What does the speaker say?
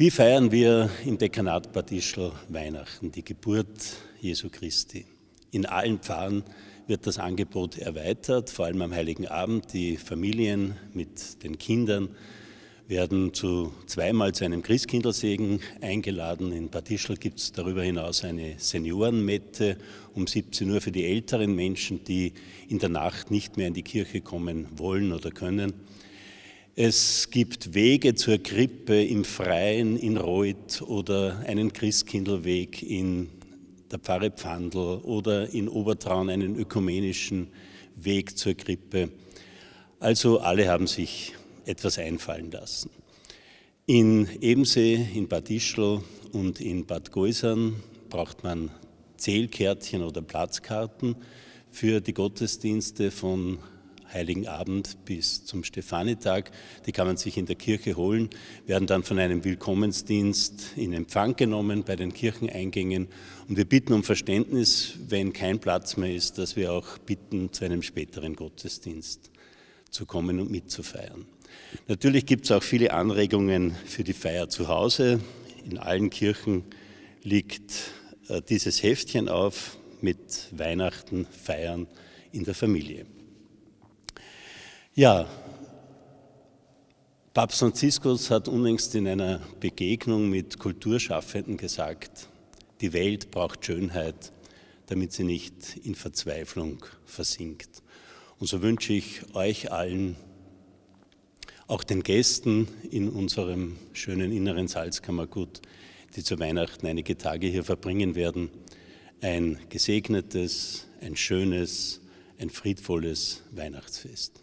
Wie feiern wir im Dekanat Bad Ischl Weihnachten, die Geburt Jesu Christi? In allen Pfarren wird das Angebot erweitert, vor allem am Heiligen Abend. Die Familien mit den Kindern werden zu zweimal zu einem Christkindlsegen eingeladen. In Bad Ischl gibt es darüber hinaus eine Seniorenmette um 17 Uhr für die älteren Menschen, die in der Nacht nicht mehr in die Kirche kommen wollen oder können. Es gibt Wege zur Krippe im Freien in Reuth oder einen Christkindlweg in der Pfarre Pfandl oder in Obertraun einen ökumenischen Weg zur Krippe. Also alle haben sich etwas einfallen lassen. In Ebensee, in Bad Ischl und in Bad Geusern braucht man Zählkärtchen oder Platzkarten für die Gottesdienste von Heiligen Abend bis zum Stefanitag. Die kann man sich in der Kirche holen, werden dann von einem Willkommensdienst in Empfang genommen bei den Kircheneingängen. Und wir bitten um Verständnis, wenn kein Platz mehr ist, dass wir auch bitten, zu einem späteren Gottesdienst zu kommen und mitzufeiern. Natürlich gibt es auch viele Anregungen für die Feier zu Hause. In allen Kirchen liegt äh, dieses Heftchen auf mit Weihnachten feiern in der Familie. Ja, Papst Franziskus hat unlängst in einer Begegnung mit Kulturschaffenden gesagt, die Welt braucht Schönheit, damit sie nicht in Verzweiflung versinkt. Und so wünsche ich euch allen, auch den Gästen in unserem schönen inneren Salzkammergut, die zu Weihnachten einige Tage hier verbringen werden, ein gesegnetes, ein schönes, ein friedvolles Weihnachtsfest.